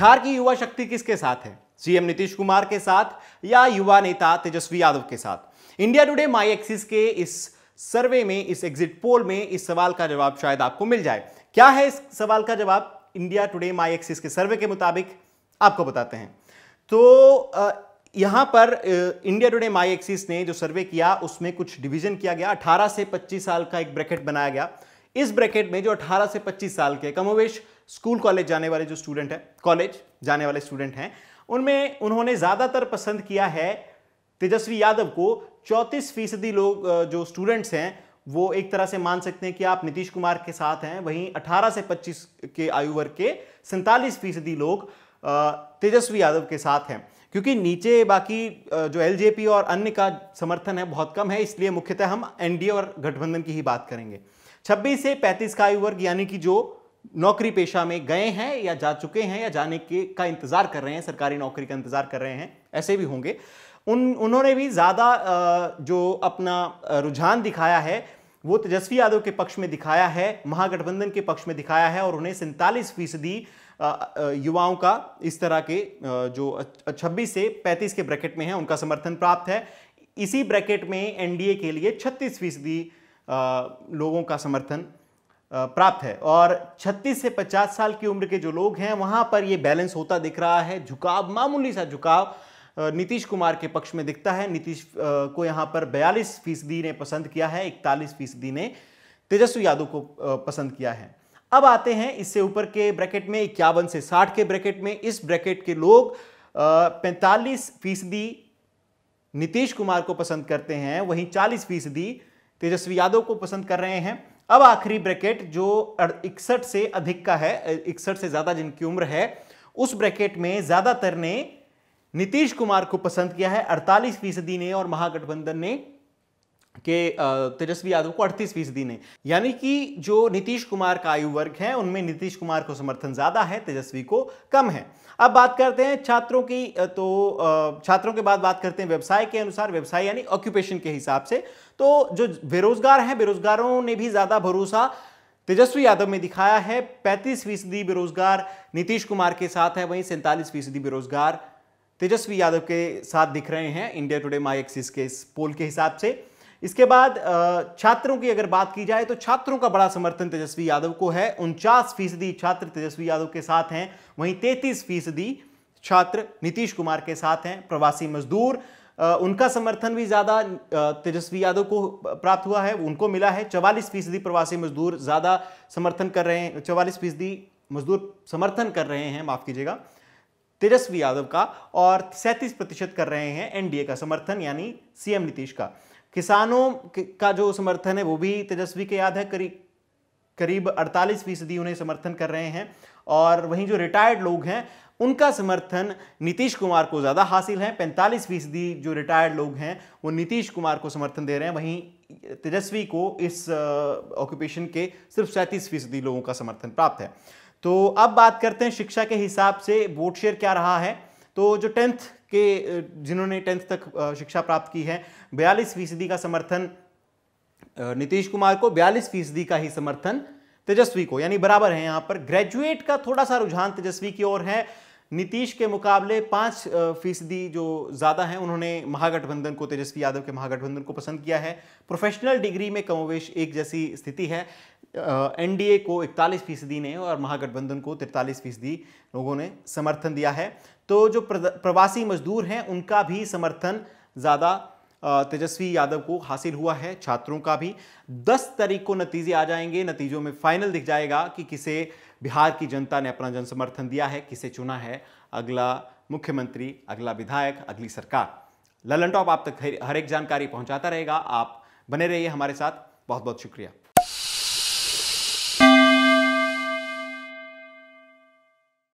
बिहार की युवा शक्ति किसके साथ है सीएम नीतीश कुमार के साथ या युवा नेता तेजस्वी यादव के साथ इंडिया टुडे माई एक्सिस के इस सर्वे में इस एग्जिट पोल में इस सवाल का जवाब शायद आपको मिल जाए क्या है इस सवाल का जवाब इंडिया टुडे माई एक्सिस के सर्वे के मुताबिक आपको बताते हैं तो यहां पर इंडिया टुडे माई एक्सिस ने जो सर्वे किया उसमें कुछ डिवीजन किया गया 18 से 25 साल का एक ब्रैकेट बनाया गया इस ब्रैकेट में जो 18 से 25 साल के कमोवेश स्कूल कॉलेज जाने वाले जो स्टूडेंट हैं कॉलेज जाने वाले स्टूडेंट हैं उनमें उन्होंने ज़्यादातर पसंद किया है तेजस्वी यादव को चौंतीस फीसदी लोग जो स्टूडेंट्स हैं वो एक तरह से मान सकते हैं कि आप नीतीश कुमार के साथ हैं वहीं 18 से 25 के आयु वर्ग के सैंतालीस फीसदी लोग तेजस्वी यादव के साथ हैं क्योंकि नीचे बाकी जो एलजेपी और अन्य का समर्थन है बहुत कम है इसलिए मुख्यतः हम एनडीए और गठबंधन की ही बात करेंगे 26 से 35 का आयु वर्ग यानी कि जो नौकरी पेशा में गए हैं या जा चुके हैं या जाने के का इंतज़ार कर रहे हैं सरकारी नौकरी का इंतज़ार कर रहे हैं ऐसे भी होंगे उन उन्होंने भी ज़्यादा जो अपना रुझान दिखाया है वो तेजस्वी यादव के पक्ष में दिखाया है महागठबंधन के पक्ष में दिखाया है और उन्हें सैंतालीस फीसदी युवाओं का इस तरह के जो 26 से 35 के ब्रैकेट में है उनका समर्थन प्राप्त है इसी ब्रैकेट में एनडीए के लिए 36 फीसदी लोगों का समर्थन प्राप्त है और 36 से 50 साल की उम्र के जो लोग हैं वहाँ पर ये बैलेंस होता दिख रहा है झुकाव मामूली सा झुकाव नीतीश कुमार के पक्ष में दिखता है नीतीश को यहाँ पर बयालीस फीसदी ने पसंद किया है इकतालीस फीसदी ने तेजस्वी यादव को पसंद किया है अब आते हैं इससे ऊपर के ब्रैकेट में इक्यावन से साठ के ब्रैकेट में इस ब्रैकेट के लोग पैंतालीस फीसदी नीतीश कुमार को पसंद करते हैं वहीं चालीस फीसदी तेजस्वी यादव को पसंद कर रहे हैं अब आखिरी ब्रैकेट जो इकसठ से अधिक का है इकसठ से ज्यादा जिनकी उम्र है उस ब्रैकेट में ज्यादातर ने नीतीश कुमार को पसंद किया है अड़तालीस फीसदी ने और महागठबंधन ने के तेजस्वी यादव को अड़तीस फीसदी ने यानी कि जो नीतीश कुमार का आयु वर्ग है उनमें नीतीश कुमार को समर्थन ज़्यादा है तेजस्वी को कम है अब बात करते हैं छात्रों की तो छात्रों के बाद बात करते हैं व्यवसाय के अनुसार व्यवसाय यानी ऑक्यूपेशन के हिसाब से तो जो बेरोजगार हैं बेरोजगारों ने भी ज़्यादा भरोसा तेजस्वी यादव में दिखाया है पैंतीस फीसदी बेरोजगार नीतीश कुमार के साथ है वहीं सैंतालीस फीसदी बेरोजगार तेजस्वी यादव के साथ दिख रहे हैं इंडिया टुडे माई एक्सिस के इस पोल के हिसाब से इसके बाद छात्रों की अगर बात की जाए तो छात्रों का बड़ा समर्थन तेजस्वी यादव को है उनचास फीसदी छात्र तेजस्वी यादव के साथ हैं वहीं तैतीस फीसदी छात्र नीतीश कुमार के साथ हैं प्रवासी मजदूर उनका समर्थन भी ज़्यादा तेजस्वी यादव को प्राप्त हुआ है उनको मिला है चवालीस फीसदी प्रवासी मजदूर ज़्यादा समर्थन कर रहे हैं चवालीस फीसदी मजदूर समर्थन कर रहे हैं माफ़ कीजिएगा तेजस्वी यादव का और सैंतीस प्रतिशत कर रहे हैं एनडीए का समर्थन यानी सीएम नीतीश का किसानों का जो समर्थन है वो भी तेजस्वी के याद है करीब करीब 48 फीसदी उन्हें समर्थन कर रहे हैं और वहीं जो रिटायर्ड लोग हैं उनका समर्थन नीतीश कुमार को ज़्यादा हासिल है पैंतालीस फीसदी जो रिटायर्ड लोग हैं वो नीतीश कुमार को समर्थन दे रहे हैं वहीं तेजस्वी को इस ऑक्यूपेशन के सिर्फ सैंतीस फीसदी लोगों का समर्थन प्राप्त है तो अब बात करते हैं शिक्षा के हिसाब से वोट शेयर क्या रहा है तो जो टेंथ के जिन्होंने टेंथ तक शिक्षा प्राप्त की है बयालीस फीसदी का समर्थन नीतीश कुमार को बयालीस फीसदी का ही समर्थन तेजस्वी को यानी बराबर है यहां पर ग्रेजुएट का थोड़ा सा रुझान तेजस्वी की ओर है नीतीश के मुकाबले पाँच फीसदी जो ज़्यादा हैं उन्होंने महागठबंधन को तेजस्वी यादव के महागठबंधन को पसंद किया है प्रोफेशनल डिग्री में कमोवेश एक जैसी स्थिति है एनडीए को इकतालीस फीसदी ने और महागठबंधन को तिरतालीस फीसदी लोगों ने समर्थन दिया है तो जो प्रवासी मजदूर हैं उनका भी समर्थन ज़्यादा तेजस्वी यादव को हासिल हुआ है छात्रों का भी 10 तारीख को नतीजे आ जाएंगे नतीजों में फाइनल दिख जाएगा कि किसे बिहार की जनता ने अपना जन समर्थन दिया है किसे चुना है अगला मुख्यमंत्री अगला विधायक अगली सरकार ललन टॉप आप तक हर एक जानकारी पहुंचाता रहेगा आप बने रहिए हमारे साथ बहुत बहुत शुक्रिया